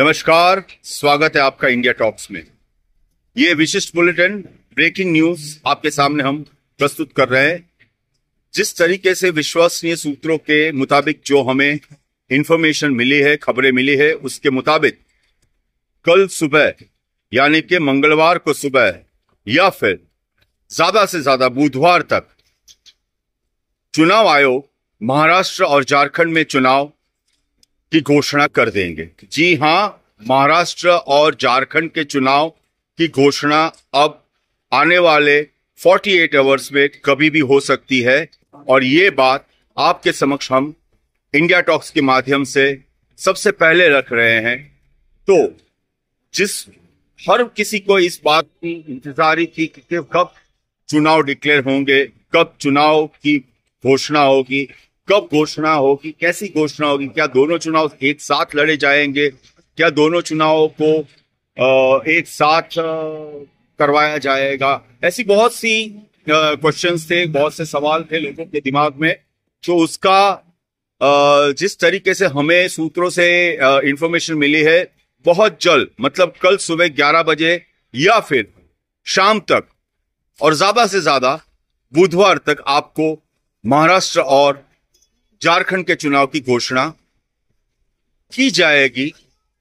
नमस्कार स्वागत है आपका इंडिया टॉक्स में ये विशिष्ट बुलेटिन ब्रेकिंग न्यूज आपके सामने हम प्रस्तुत कर रहे हैं जिस तरीके से विश्वसनीय सूत्रों के मुताबिक जो हमें इंफॉर्मेशन मिली है खबरें मिली है उसके मुताबिक कल सुबह यानी कि मंगलवार को सुबह या फिर ज्यादा से ज्यादा बुधवार तक चुनाव आयोग महाराष्ट्र और झारखंड में चुनाव की घोषणा कर देंगे जी हाँ महाराष्ट्र और झारखंड के चुनाव की घोषणा अब आने वाले 48 आवर्स में कभी भी हो सकती है और ये बात आपके समक्ष हम इंडिया टॉक्स के माध्यम से सबसे पहले रख रहे हैं तो जिस हर किसी को इस बात की इंतजारी थी कि कब चुनाव डिक्लेयर होंगे कब चुनाव की घोषणा होगी कब घोषणा होगी कैसी घोषणा होगी क्या दोनों चुनाव एक साथ लड़े जाएंगे क्या दोनों चुनाव को एक साथ करवाया जाएगा ऐसी बहुत सी क्वेश्चंस थे बहुत से सवाल थे लोगों के दिमाग में जो उसका जिस तरीके से हमें सूत्रों से इंफॉर्मेशन मिली है बहुत जल्द मतलब कल सुबह 11 बजे या फिर शाम तक और ज्यादा से ज्यादा बुधवार तक आपको महाराष्ट्र और झारखंड के चुनाव की घोषणा की जाएगी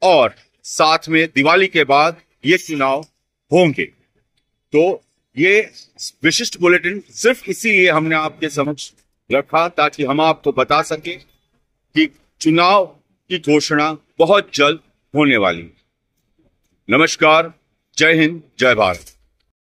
और साथ में दिवाली के बाद ये चुनाव होंगे तो ये विशिष्ट बुलेटिन सिर्फ इसीलिए हमने आपके समक्ष रखा ताकि हम आपको बता सके कि चुनाव की घोषणा बहुत जल्द होने वाली नमस्कार जय हिंद जय भारत